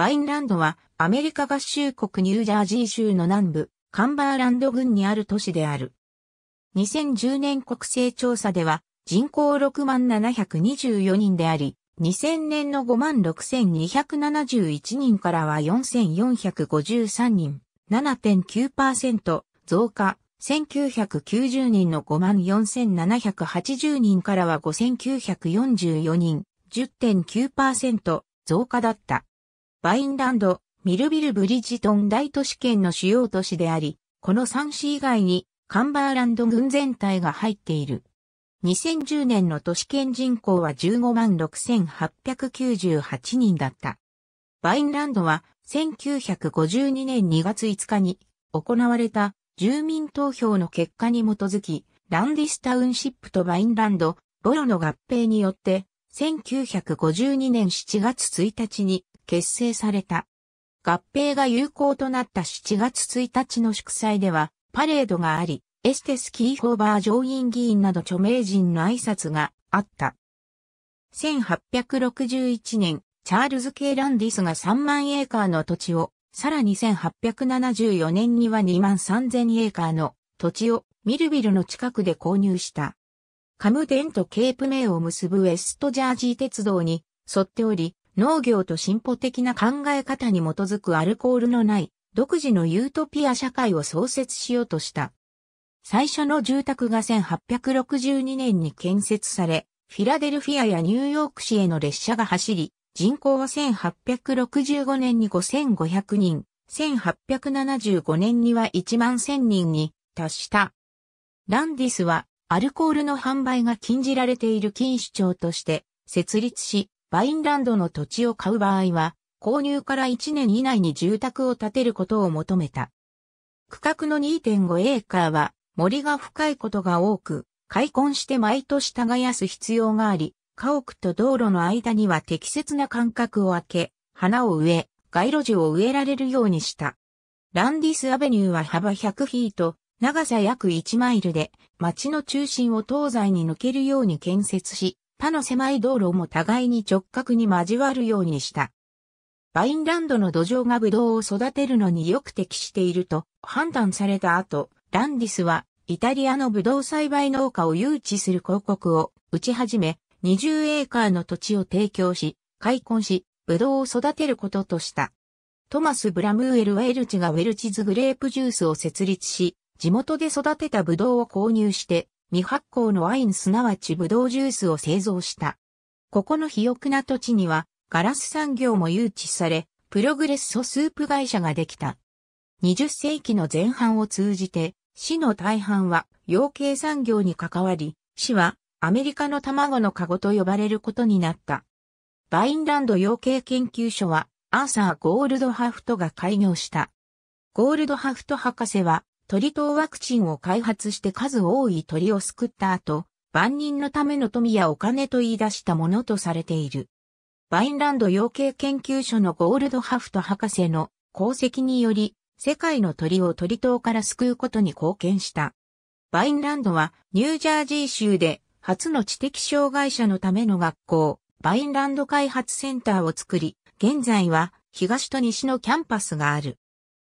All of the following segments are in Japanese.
バインランドはアメリカ合衆国ニュージャージー州の南部、カンバーランド郡にある都市である。2010年国勢調査では人口6万724人であり、2000年の5万6271人からは4453人、7.9%増加、1990人の5万4780人からは5944人、10.9%増加だった。バインランド、ミルビル・ブリジトン大都市圏の主要都市であり、この3市以外にカンバーランド郡全体が入っている。2010年の都市圏人口は15万6898人だった。バインランドは1952年2月5日に行われた住民投票の結果に基づき、ランディスタウンシップとバインランド、ボロの合併によって、1952年7月1日に結成された。合併が有効となった7月1日の祝祭では、パレードがあり、エステス・キーホーバー上院議員など著名人の挨拶があった。1861年、チャールズ・ケイランディスが3万エーカーの土地を、さらに1874年には2万3000エーカーの土地をミルビルの近くで購入した。カムデンとケープ名を結ぶウェストジャージー鉄道に沿っており、農業と進歩的な考え方に基づくアルコールのない独自のユートピア社会を創設しようとした。最初の住宅が1862年に建設され、フィラデルフィアやニューヨーク市への列車が走り、人口は1865年に5500人、1875年には1万1000人に達した。ランディスはアルコールの販売が禁じられている禁止庁として設立し、バインランドの土地を買う場合は、購入から1年以内に住宅を建てることを求めた。区画の2.5エーカーは森が深いことが多く、開墾して毎年耕す必要があり、家屋と道路の間には適切な間隔を空け、花を植え、街路樹を植えられるようにした。ランディスアベニューは幅100フィート、長さ約1マイルで、街の中心を東西に抜けるように建設し、他の狭い道路も互いに直角に交わるようにした。バインランドの土壌がブドウを育てるのによく適していると判断された後、ランディスはイタリアのブドウ栽培農家を誘致する広告を打ち始め、20エーカーの土地を提供し、開墾し、ブドウを育てることとした。トマス・ブラムーエルはエルチがウェルチズグレープジュースを設立し、地元で育てたブドウを購入して未発酵のワインすなわちブドウジュースを製造した。ここの肥沃な土地にはガラス産業も誘致され、プログレッソスープ会社ができた。20世紀の前半を通じて、市の大半は養鶏産業に関わり、市はアメリカの卵の籠と呼ばれることになった。バインランド養鶏研究所はアーサー・ゴールドハフトが開業した。ゴールドハフト博士は鳥痘ワクチンを開発して数多い鳥を救った後、万人のための富やお金と言い出したものとされている。バインランド養鶏研究所のゴールドハフト博士の功績により、世界の鳥を鳥痘から救うことに貢献した。バインランドはニュージャージー州で初の知的障害者のための学校、バインランド開発センターを作り、現在は東と西のキャンパスがある。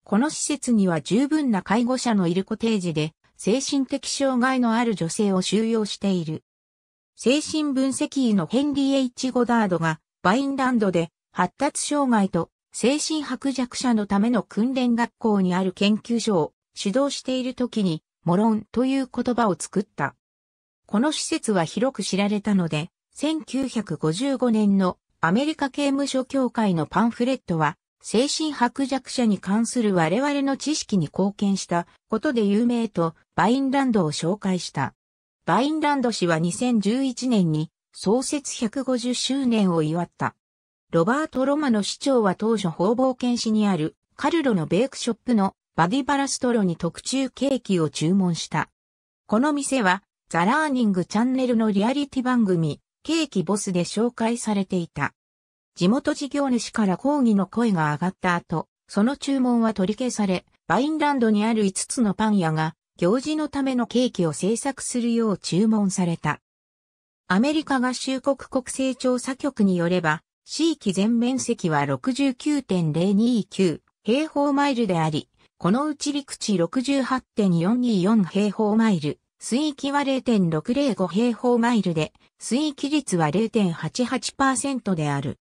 この施設には十分な介護者のいるコテージで、精神的障害のある女性を収容している。精神分析医のヘンリー・エイチ・ゴダードが、バインランドで、発達障害と精神薄弱者のための訓練学校にある研究所を指導している時に、モロンという言葉を作った。この施設は広く知られたので、1955年のアメリカ刑務所協会のパンフレットは精神薄弱者に関する我々の知識に貢献したことで有名とバインランドを紹介した。バインランド氏は2011年に創設150周年を祝った。ロバート・ロマの市長は当初方々県市にあるカルロのベークショップのバディバラストロに特注ケーキを注文した。この店はザ・ラーニングチャンネルのリアリティ番組ケーキボスで紹介されていた。地元事業主から抗議の声が上がった後、その注文は取り消され、バインランドにある5つのパン屋が、行事のためのケーキを制作するよう注文された。アメリカ合衆国国勢調査局によれば、地域全面積は69.029平方マイルであり、このうち陸地68.424平方マイル、水域は0.605平方マイルで、水域率は0.88%である。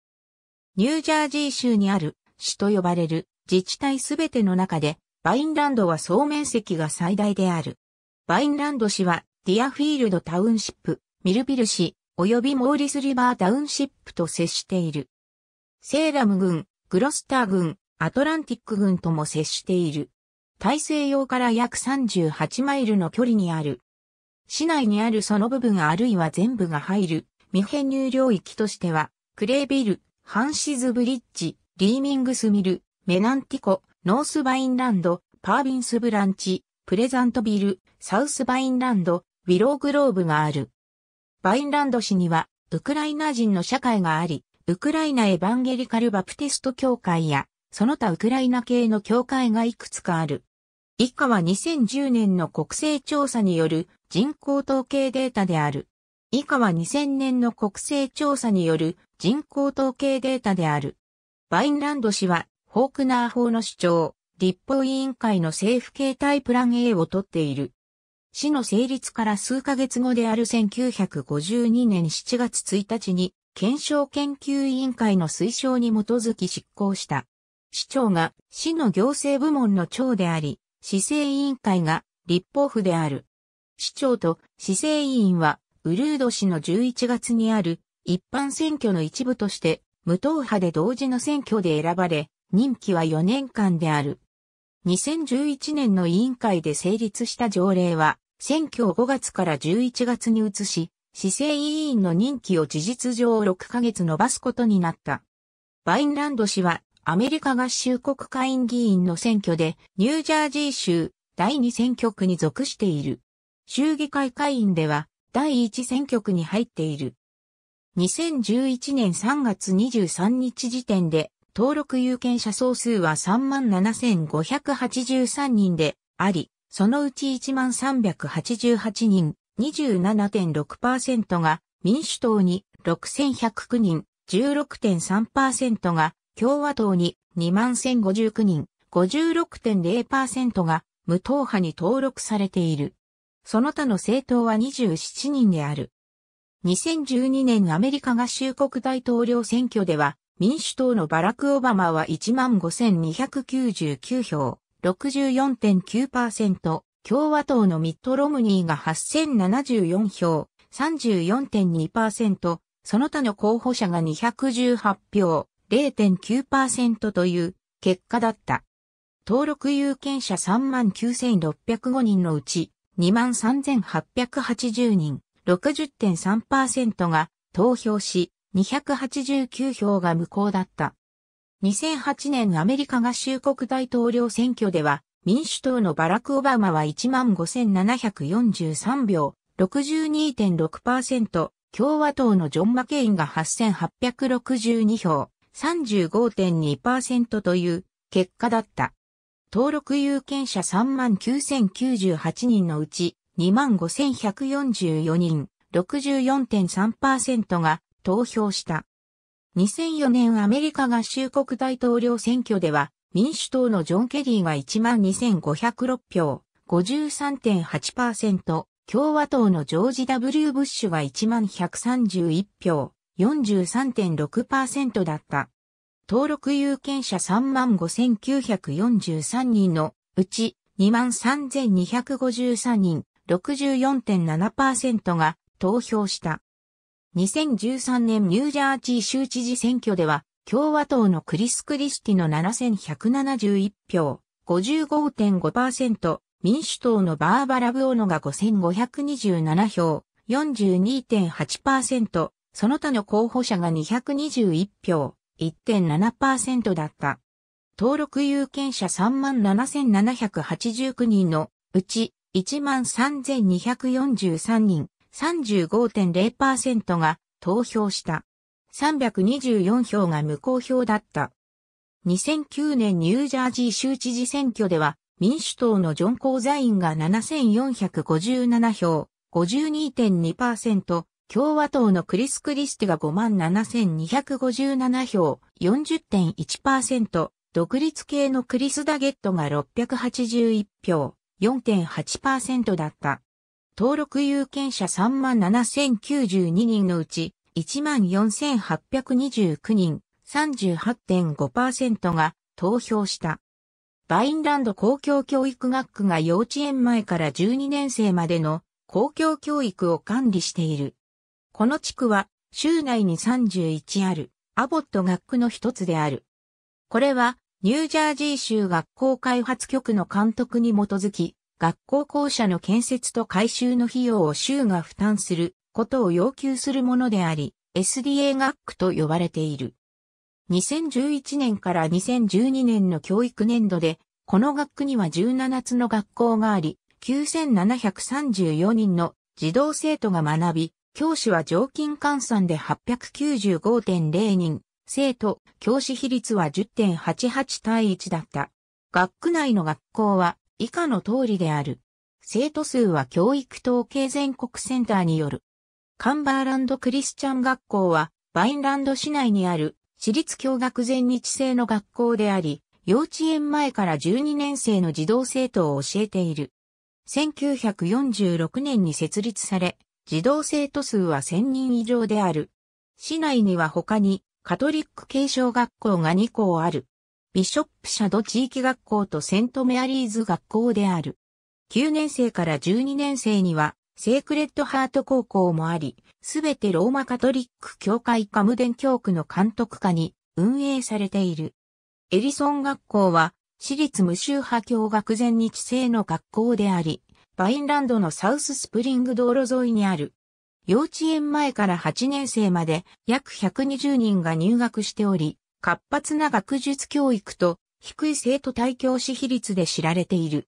ニュージャージー州にある市と呼ばれる自治体すべての中で、バインランドは総面積が最大である。バインランド市は、ディアフィールドタウンシップ、ミルビル市、及びモーリスリバータウンシップと接している。セーラム郡、グロスター郡、アトランティック郡とも接している。大西洋から約38マイルの距離にある。市内にあるその部分あるいは全部が入る未編入領域としては、クレービル、ハンシズブリッジ、リーミングスミル、メナンティコ、ノースバインランド、パービンスブランチ、プレザントビル、サウスバインランド、ウィローグローブがある。バインランド市には、ウクライナ人の社会があり、ウクライナエヴァンゲリカルバプテスト教会や、その他ウクライナ系の教会がいくつかある。以下は2010年の国勢調査による人口統計データである。以下は2000年の国勢調査による人口統計データである。バインランド氏は、フォークナー法の主張、立法委員会の政府形態プラン A を取っている。市の成立から数ヶ月後である1952年7月1日に、検証研究委員会の推奨に基づき執行した。市長が市の行政部門の長であり、市政委員会が立法府である。市長と市政委員はウルード氏の11月にある一般選挙の一部として無党派で同時の選挙で選ばれ、任期は4年間である。2011年の委員会で成立した条例は、選挙を5月から11月に移し、市政委員の任期を事実上6ヶ月延ばすことになった。バインランド氏は、アメリカ合衆国会議員の選挙で、ニュージャージー州第2選挙区に属している。州議会会員では、第1選挙区に入っている。2011年3月23日時点で、登録有権者総数は37,583人であり、そのうち13,388人、27.6%が民主党に6,109人、16.3%が共和党に21,059人、56.0%が無党派に登録されている。その他の政党は27人である。2012年アメリカ合衆国大統領選挙では、民主党のバラク・オバマは15,299票、64.9%、共和党のミッド・ロムニーが8,074票、34.2%、その他の候補者が218票、0.9%という結果だった。登録有権者39,605人のうち、23,880人、60.3%が投票し、289票が無効だった。2008年アメリカ合衆国大統領選挙では、民主党のバラク・オバマは15,743票、62.6%、共和党のジョン・マケインが8,862票、35.2%という結果だった。登録有権者39,098人のうち25,144人、64.3%が投票した。2004年アメリカ合衆国大統領選挙では、民主党のジョン・ケリーが12,506票、53.8%、共和党のジョージ・ W・ ブッシュが11,131票、43.6%だった。登録有権者35,943人のうち23,253人64.7%が投票した。2013年ニュージャージー州知事選挙では共和党のクリス・クリスティの7171票55.5%、民主党のバーバラ・ブオノが5527票42.8%、その他の候補者が221票1.7%だった。登録有権者37,789人のうち13,243人35.0%が投票した。324票が無効票だった。2009年ニュージャージー州知事選挙では民主党のジョン・コーザインが7457票、52.2%、共和党のクリス・クリスティが57,257票、40.1%、独立系のクリス・ダゲットが681票、4.8%だった。登録有権者37,092人のうち、14,829人、38.5%が投票した。バインランド公共教育学区が幼稚園前から12年生までの公共教育を管理している。この地区は、州内に31ある、アボット学区の一つである。これは、ニュージャージー州学校開発局の監督に基づき、学校校舎の建設と改修の費用を州が負担することを要求するものであり、SDA 学区と呼ばれている。2011年から2012年の教育年度で、この学区には17つの学校があり、9734人の児童生徒が学び、教師は常勤換算で895.0人、生徒、教師比率は10.88対1だった。学区内の学校は以下の通りである。生徒数は教育統計全国センターによる。カンバーランドクリスチャン学校は、バインランド市内にある私立教学全日制の学校であり、幼稚園前から12年生の児童生徒を教えている。1946年に設立され、児童生徒数は1000人以上である。市内には他にカトリック継承学校が2校ある。ビショップシャド地域学校とセントメアリーズ学校である。9年生から12年生には、セークレッドハート高校もあり、すべてローマカトリック教会カムデン教区の監督下に運営されている。エリソン学校は、私立無宗派教学前日制の学校であり、バインランドのサウススプリング道路沿いにある。幼稚園前から8年生まで約120人が入学しており、活発な学術教育と低い生徒対教師比率で知られている。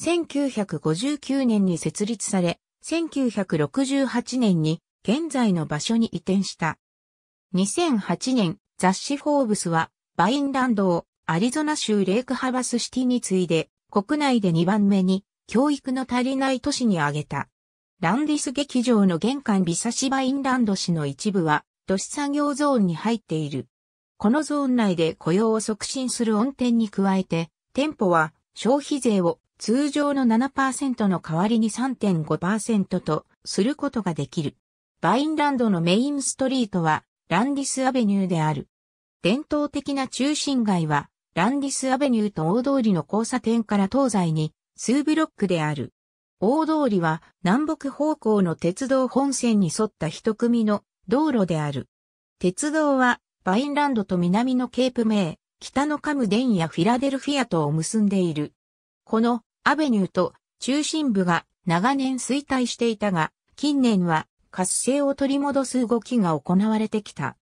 1959年に設立され、1968年に現在の場所に移転した。2008年、雑誌フォーブスは、バインランドをアリゾナ州レイクハバスシティに次いで、国内で2番目に教育の足りない都市に挙げた。ランディス劇場の玄関ビサシバインランド市の一部は、都市産業ゾーンに入っている。このゾーン内で雇用を促進する温店に加えて、店舗は消費税を通常の7%の代わりに3.5%とすることができる。バインランドのメインストリートはランディスアベニューである。伝統的な中心街はランディスアベニューと大通りの交差点から東西に数ブロックである。大通りは南北方向の鉄道本線に沿った一組の道路である。鉄道はバインランドと南のケープメイ、北のカムデンやフィラデルフィアとを結んでいる。このアベニューと中心部が長年衰退していたが、近年は活性を取り戻す動きが行われてきた。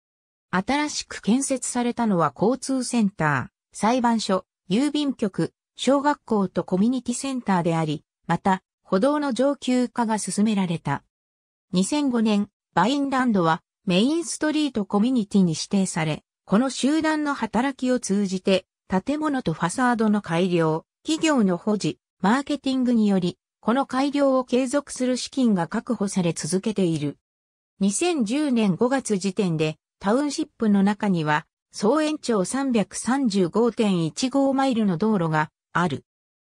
新しく建設されたのは交通センター、裁判所、郵便局、小学校とコミュニティセンターであり、また、歩道の上級化が進められた。2005年、バインランドはメインストリートコミュニティに指定され、この集団の働きを通じて、建物とファサードの改良、企業の保持、マーケティングにより、この改良を継続する資金が確保され続けている。2010年5月時点で、タウンシップの中には、総延長335.15マイルの道路がある。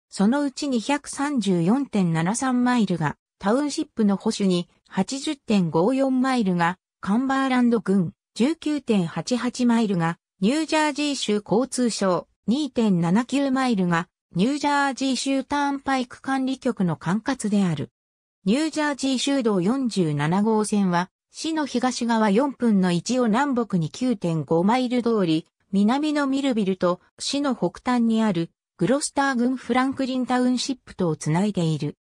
そのうち234.73マイルがタウンシップの保守に、80.54マイルがカンバーランド郡、19.88マイルがニュージャージー州交通省、2.79マイルがニュージャージー州ターンパイク管理局の管轄である。ニュージャージー州道47号線は、市の東側4分の1を南北に9.5マイル通り、南のミルビルと市の北端にあるグロスター郡フランクリンタウンシップとをつないでいる。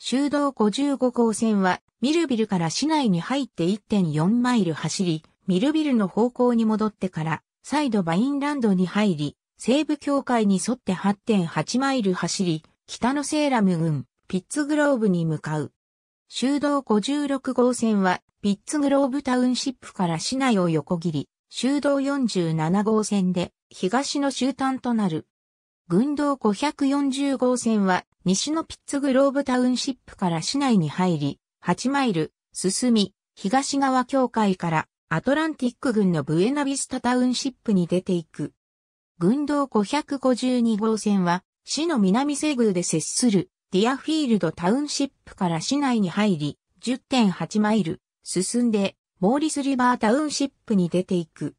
州道55号線は、ミルビルから市内に入って1.4マイル走り、ミルビルの方向に戻ってから、再度バインランドに入り、西部境界に沿って8.8マイル走り、北のセーラム郡、ピッツグローブに向かう。州道56号線は、ピッツグローブタウンシップから市内を横切り、州道47号線で、東の終端となる。軍道540号線は西のピッツグローブタウンシップから市内に入り、8マイル進み、東側境界からアトランティック軍のブエナビスタタウンシップに出ていく。軍道552号線は市の南西宮で接するディアフィールドタウンシップから市内に入り、10.8マイル進んでモーリスリバータウンシップに出ていく。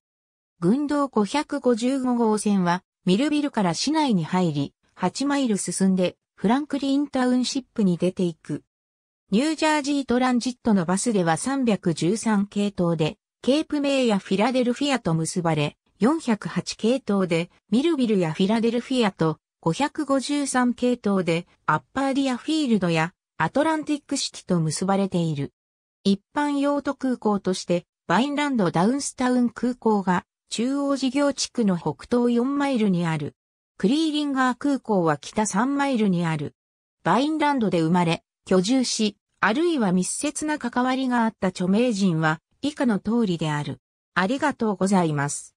軍道555号線はミルビルから市内に入り、8マイル進んで、フランクリンタウンシップに出ていく。ニュージャージートランジットのバスでは313系統で、ケープメイやフィラデルフィアと結ばれ、408系統で、ミルビルやフィラデルフィアと、553系統で、アッパーディアフィールドや、アトランティックシティと結ばれている。一般用途空港として、バインランドダウンスタウン空港が中央事業地区の北東4マイルにある。クリーリンガー空港は北3マイルにある。バインランドで生まれ、居住し、あるいは密接な関わりがあった著名人は以下の通りである。ありがとうございます。